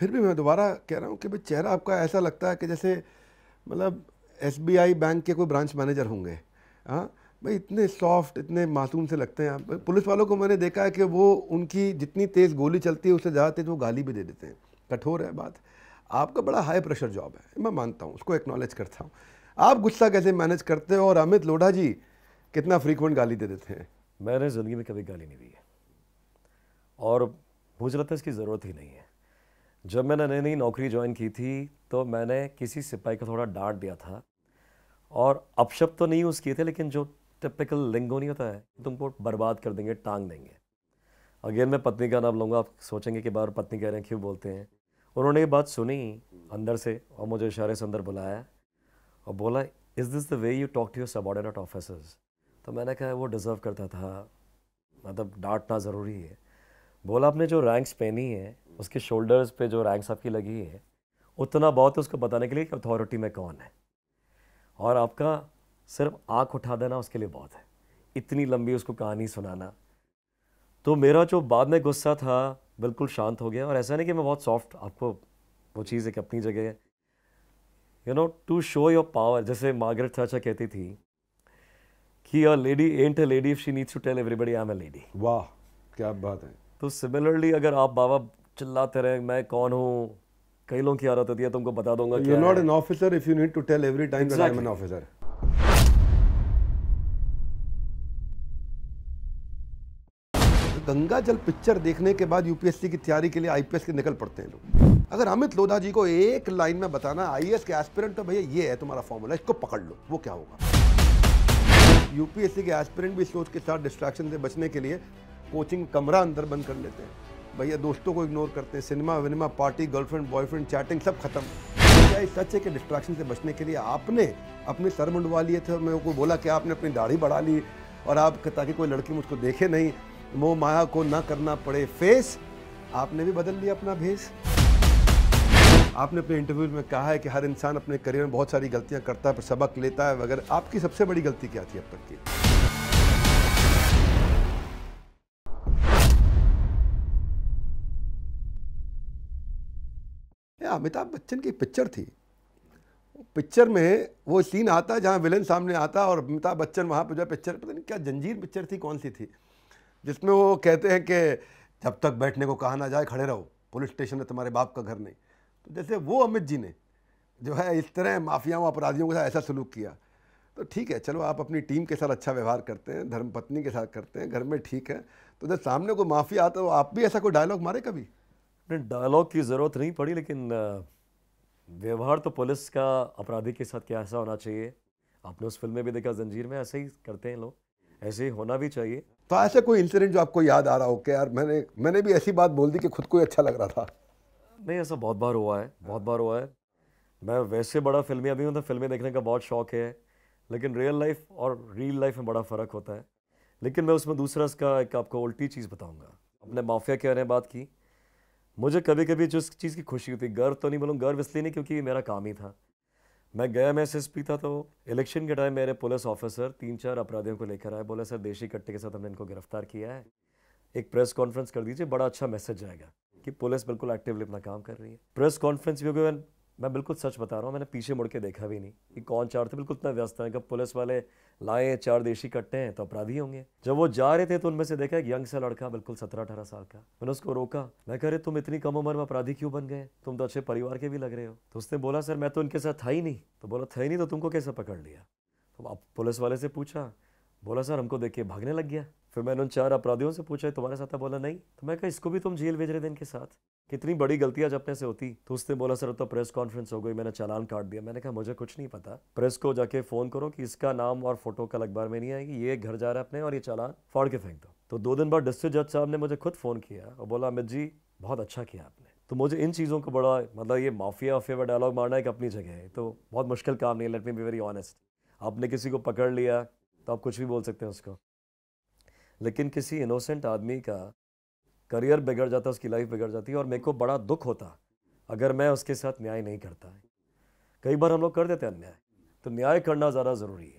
फिर भी मैं दोबारा कह रहा हूँ कि भाई चेहरा आपका ऐसा लगता है कि जैसे मतलब एस बैंक के कोई ब्रांच मैनेजर होंगे हाँ भाई इतने सॉफ्ट इतने मासूम से लगते हैं आप पुलिस वालों को मैंने देखा है कि वो उनकी जितनी तेज़ गोली चलती है उससे ज़्यादा तेज़ वो गाली भी दे देते हैं कठोर है बात आपका बड़ा हाई प्रेशर जॉब है मैं मानता हूँ उसको एक्नॉलेज करता हूँ आप गुस्सा कैसे मैनेज करते हो और अमित लोढ़ा जी कितना फ्रीकुंट गाली दे देते हैं मैंने ज़िंदगी में कभी गाली नहीं दी है और मुझे लगता है इसकी ज़रूरत ही नहीं है जब मैंने नई नई नौकरी ज्वाइन की थी तो मैंने किसी सिपाही को थोड़ा डांट दिया था और अपशब्द तो नहीं यूज़ किए थे लेकिन जो टिपिकल लिंगो नहीं होता है तुमको बर्बाद कर देंगे टांग देंगे अगेन मैं पत्नी का नाम लूँगा आप सोचेंगे कि बार पत्नी कह रहे हैं क्यों बोलते हैं उन्होंने ये बात सुनी अंदर से और मुझे इशारे से अंदर बुलाया और बोला is this the way you talk to your subordinate officers तो मैंने कहा वो डिज़र्व करता था मतलब डांटना ज़रूरी है बोला आपने जो रैंक्स पहनी है उसके शोल्डर्स पे जो रैंक्स आपकी लगी है उतना बहुत है उसको बताने के लिए कि अथॉरिटी में कौन है और आपका सिर्फ आँख उठा देना उसके लिए बहुत है इतनी लंबी उसको कहानी सुनाना तो मेरा जो बाद में गुस्सा था बिल्कुल शांत हो गया और ऐसा नहीं कि मैं बहुत सॉफ्ट आपको वो चीज़ एक अपनी जगह you know to show your power जैसे मार्गरेट थर्चा कहती थी कि a lady ain't a lady if she needs to tell everybody I am a lady वाह क्या बात है तो सिमिलरली अगर आप बाबा चिल्लाते रहे मैं कौन हूँ कई लोगों की आदत होती है तो तुमको बता दूंगा you not an officer if you need to tell every time I am an officer Ganga Jal picture देखने के बाद यूपीएससी की तैयारी के लिए आईपीएस के निकल पड़ते हैं लोग अगर अमित लोधा जी को एक लाइन में बताना आईएएस के एस्पिरेंट तो भैया ये है तुम्हारा फॉर्मूला इसको पकड़ लो वो क्या होगा यूपीएससी के एस्पिरेंट भी सोच के साथ डिस्ट्रैक्शन से बचने के लिए कोचिंग कमरा अंदर बंद कर लेते हैं भैया दोस्तों को इग्नोर करते हैं सिनेमा विनेमा पार्टी गर्लफ्रेंड बॉयफ्रेंड चैटिंग सब खत्म क्या सच है कि डिस्ट्रैक्शन से बचने के लिए आपने अपने सर मंडवा लिए थे और मेरे को बोला कि आपने अपनी दाढ़ी बढ़ा ली और आप ताकि कोई लड़की मुझको देखे नहीं वो माया को ना करना पड़े फेस आपने भी बदल लिया अपना भेस आपने अपने इंटरव्यू में कहा है कि हर इंसान अपने करियर में बहुत सारी गलतियां करता है पर सबक लेता है वगैरह आपकी सबसे बड़ी गलती क्या थी अब तक की अमिताभ बच्चन की पिक्चर थी पिक्चर में वो सीन आता जहाँ विलन सामने आता और अमिताभ बच्चन वहाँ पर जो पिक्चर पता नहीं क्या जंजीर पिक्चर थी कौन सी थी जिसमें वो कहते हैं कि जब तक बैठने को कहा ना जाए खड़े रहो पुलिस स्टेशन है तुम्हारे बाप का घर नहीं तो जैसे वो अमित जी ने जो है इस तरह माफियाओं अपराधियों के साथ ऐसा सलूक किया तो ठीक है चलो आप अपनी टीम के साथ अच्छा व्यवहार करते हैं धर्मपत्नी के साथ करते हैं घर में ठीक है तो जब सामने कोई माफिया आता है तो आप भी ऐसा कोई डायलॉग मारे कभी अपने डायलॉग की ज़रूरत नहीं पड़ी लेकिन व्यवहार तो पुलिस का अपराधी के साथ कैसा होना चाहिए आपने उस फिल्म में भी देखा जंजीर में ऐसे ही करते हैं लोग ऐसे ही होना भी चाहिए तो ऐसा कोई इंसिडेंट जो आपको याद आ रहा हो क्या यार मैंने मैंने भी ऐसी बात बोल दी कि खुद को ही अच्छा लग रहा था नहीं ऐसा बहुत बार हुआ है बहुत बार हुआ है मैं वैसे बड़ा फिल्मी अभी हूँ तो फिल्में देखने का बहुत शौक है लेकिन रियल लाइफ और रियल लाइफ में बड़ा फ़र्क होता है लेकिन मैं उसमें दूसरा इसका एक आपको उल्टी चीज़ बताऊँगा अपने माफिया के बारे में बात की मुझे कभी कभी जिस चीज़ की खुशी होती गर्व तो नहीं बोलूँ गर्व इसलिए नहीं क्योंकि मेरा काम ही था मैं गया मैं एस था तो इलेक्शन के टाइम मेरे पुलिस ऑफिसर तीन चार अपराधियों को लेकर आए बोले सर देशी कट्टे के साथ हमने इनको गिरफ्तार किया है एक प्रेस कॉन्फ्रेंस कर दीजिए बड़ा अच्छा मैसेज जाएगा कि पुलिस बिल्कुल एक्टिवली अपना काम कर रही है प्रेस कॉन्फ्रेंस भी हो गई मैं बिल्कुल सच बता रहा हूँ मैंने पीछे मुड़ के देखा भी नहीं कि कौन चार थे बिल्कुल इतना व्यस्त है कब पुलिस वाले लाए चार देशी कट्टे हैं तो अपराधी होंगे जब वो जा रहे थे तो उनमें से देखा एक यंग सा लड़का बिल्कुल सत्रह अठारह साल का मैंने उसको रोका मैं कह रहे तुम इतनी कम उम्र में अपराधी क्यों बन गए तुम तो अच्छे परिवार के भी लग रहे हो तो उसने बोला सर मैं तो उनके साथ था ही नहीं तो बोला था ही नहीं तो तुमको कैसे पकड़ लिया तो आप पुलिस वाले से पूछा बोला सर हमको देख के भागने लग गया फिर मैंने उन चार अपराधियों से पूछा तुम्हारे साथ बोला नहीं तो मैं कहा इसको भी तुम जेल भेज रहे थे इनके साथ कितनी बड़ी गलती आज अपने से होती तो उसने बोला सर तो प्रेस कॉन्फ्रेंस हो गई मैंने चालान काट दिया मैंने कहा मुझे कुछ नहीं पता प्रेस को जाके फ़ोन करो कि इसका नाम और फोटो कल अखबार में नहीं आएगी ये घर जा रहा है अपने और ये चालान फाड़ के फेंक दो तो दो दिन बाद डिस्ट्रिक्ट जज साहब ने मुझे खुद फ़ोन किया और बोला अमित जी बहुत अच्छा किया आपने तो मुझे इन चीज़ों को बड़ा मतलब ये माफिया वाफिया का डायलॉग मारना एक अपनी जगह है तो बहुत मुश्किल काम नहीं let me be very honest आपने किसी को पकड़ लिया तो आप कुछ भी बोल सकते हैं उसको लेकिन किसी इनोसेंट आदमी का करियर बिगड़ जाता उसकी लाइफ बिगड़ जाती और मेरे को बड़ा दुख होता अगर मैं उसके साथ न्याय नहीं करता कई बार हम लोग कर देते हैं अन्याय तो न्याय करना ज़्यादा ज़रूरी है